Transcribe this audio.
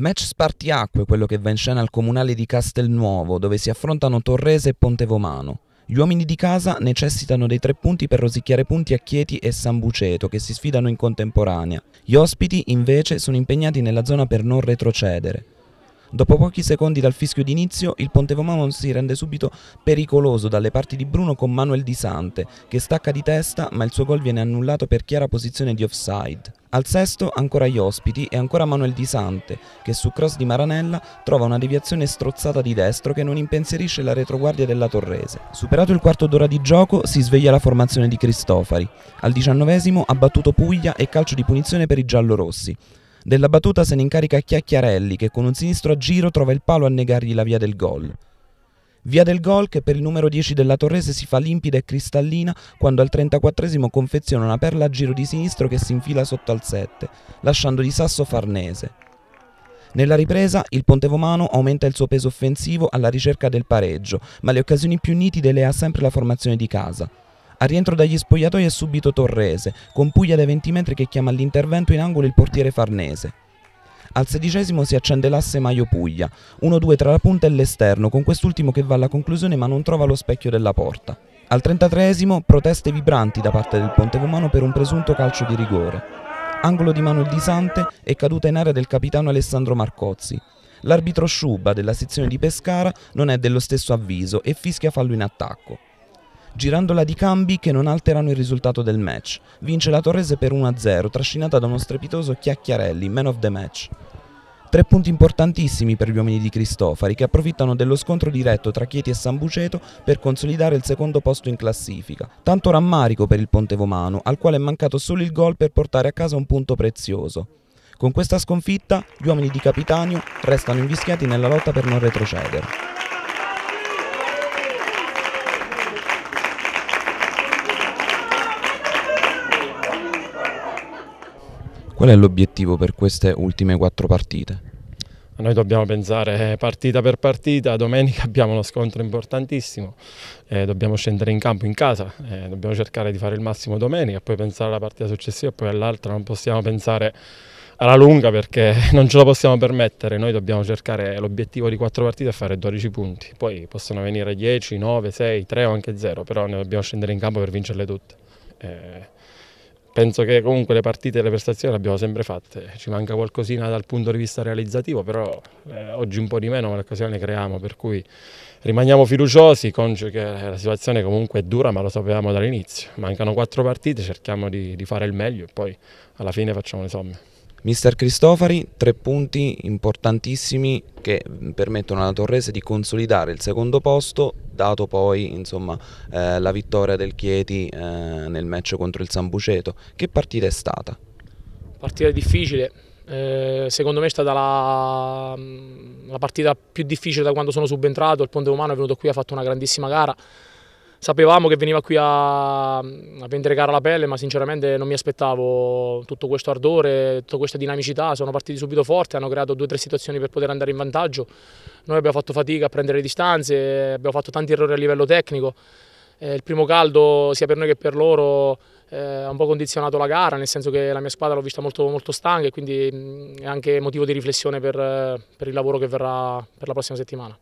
Match spartiacque quello che va in scena al comunale di Castelnuovo, dove si affrontano Torrese e Pontevomano. Gli uomini di casa necessitano dei tre punti per rosicchiare punti a Chieti e San Buceto, che si sfidano in contemporanea. Gli ospiti, invece, sono impegnati nella zona per non retrocedere. Dopo pochi secondi dal fischio d'inizio, il Pontevomamon si rende subito pericoloso dalle parti di Bruno con Manuel Di Sante, che stacca di testa ma il suo gol viene annullato per chiara posizione di offside. Al sesto ancora gli ospiti e ancora Manuel Di Sante, che su cross di Maranella trova una deviazione strozzata di destro che non impensierisce la retroguardia della Torrese. Superato il quarto d'ora di gioco si sveglia la formazione di Cristofari. Al diciannovesimo ha battuto Puglia e calcio di punizione per i giallorossi. Della battuta se ne incarica Chiacchiarelli che con un sinistro a giro trova il palo a negargli la via del gol. Via del gol che per il numero 10 della Torrese si fa limpida e cristallina quando al 34 confeziona una perla a giro di sinistro che si infila sotto al 7, lasciando di sasso Farnese. Nella ripresa il Pontevomano aumenta il suo peso offensivo alla ricerca del pareggio, ma le occasioni più nitide le ha sempre la formazione di casa. Al rientro dagli spogliatoi è subito Torrese, con Puglia dai 20 metri che chiama all'intervento in angolo il portiere Farnese. Al sedicesimo si accende l'asse Maio-Puglia, 1-2 tra la punta e l'esterno, con quest'ultimo che va alla conclusione ma non trova lo specchio della porta. Al 33 proteste vibranti da parte del Ponte Romano per un presunto calcio di rigore. Angolo di mano il disante e caduta in area del capitano Alessandro Marcozzi. L'arbitro Sciuba della sezione di Pescara non è dello stesso avviso e fischia fallo in attacco girandola di cambi che non alterano il risultato del match. Vince la Torrese per 1-0, trascinata da uno strepitoso Chiacchiarelli, man of the match. Tre punti importantissimi per gli uomini di Cristofari che approfittano dello scontro diretto tra Chieti e Sambuceto per consolidare il secondo posto in classifica. Tanto rammarico per il Ponte Vomano, al quale è mancato solo il gol per portare a casa un punto prezioso. Con questa sconfitta gli uomini di Capitanio restano invischiati nella lotta per non retrocedere. Qual è l'obiettivo per queste ultime quattro partite? Noi dobbiamo pensare eh, partita per partita, domenica abbiamo uno scontro importantissimo, eh, dobbiamo scendere in campo in casa, eh, dobbiamo cercare di fare il massimo domenica, poi pensare alla partita successiva e poi all'altra, non possiamo pensare alla lunga perché non ce lo possiamo permettere, noi dobbiamo cercare l'obiettivo di quattro partite e fare 12 punti, poi possono venire 10, 9, 6, 3 o anche 0, però ne dobbiamo scendere in campo per vincerle tutte. Eh, penso che comunque le partite e le prestazioni le abbiamo sempre fatte, ci manca qualcosina dal punto di vista realizzativo, però eh, oggi un po' di meno, ma l'occasione ne creiamo, per cui rimaniamo fiduciosi, consci che la situazione comunque è dura, ma lo sapevamo dall'inizio, mancano quattro partite, cerchiamo di, di fare il meglio e poi alla fine facciamo le somme. Mister Cristofari, tre punti importantissimi che mm, permettono alla Torrese di consolidare il secondo posto, dato poi insomma, eh, la vittoria del Chieti eh, nel match contro il San Buceto. Che partita è stata? Partita difficile, eh, secondo me è stata la, mm, la partita più difficile da quando sono subentrato, il Ponte Umano è venuto qui e ha fatto una grandissima gara sapevamo che veniva qui a, a vendere cara la pelle, ma sinceramente non mi aspettavo tutto questo ardore, tutta questa dinamicità. Sono partiti subito forti, hanno creato due o tre situazioni per poter andare in vantaggio. Noi abbiamo fatto fatica a prendere le distanze, abbiamo fatto tanti errori a livello tecnico. Eh, il primo caldo, sia per noi che per loro, eh, ha un po' condizionato la gara, nel senso che la mia squadra l'ho vista molto, molto stanca e quindi mm, è anche motivo di riflessione per, eh, per il lavoro che verrà per la prossima settimana.